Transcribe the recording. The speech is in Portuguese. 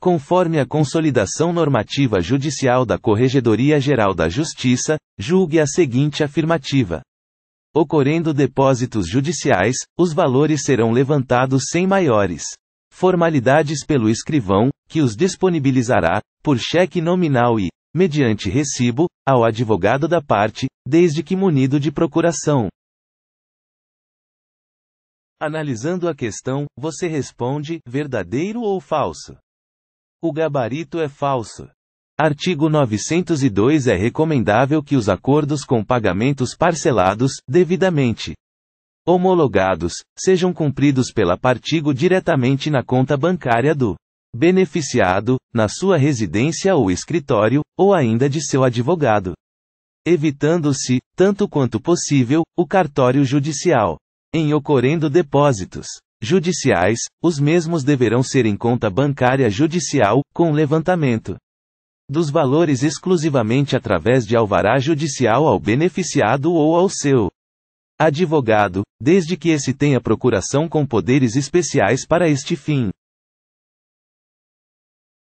conforme a consolidação normativa judicial da Corregedoria Geral da Justiça, julgue a seguinte afirmativa. Ocorrendo depósitos judiciais, os valores serão levantados sem maiores formalidades pelo escrivão, que os disponibilizará, por cheque nominal e, mediante recibo, ao advogado da parte, desde que munido de procuração. Analisando a questão, você responde: verdadeiro ou falso? O gabarito é falso. Artigo 902 É recomendável que os acordos com pagamentos parcelados, devidamente homologados, sejam cumpridos pela partigo diretamente na conta bancária do beneficiado, na sua residência ou escritório, ou ainda de seu advogado. Evitando-se, tanto quanto possível, o cartório judicial. Em ocorrendo depósitos judiciais, os mesmos deverão ser em conta bancária judicial, com levantamento dos valores exclusivamente através de alvará judicial ao beneficiado ou ao seu advogado, desde que esse tenha procuração com poderes especiais para este fim.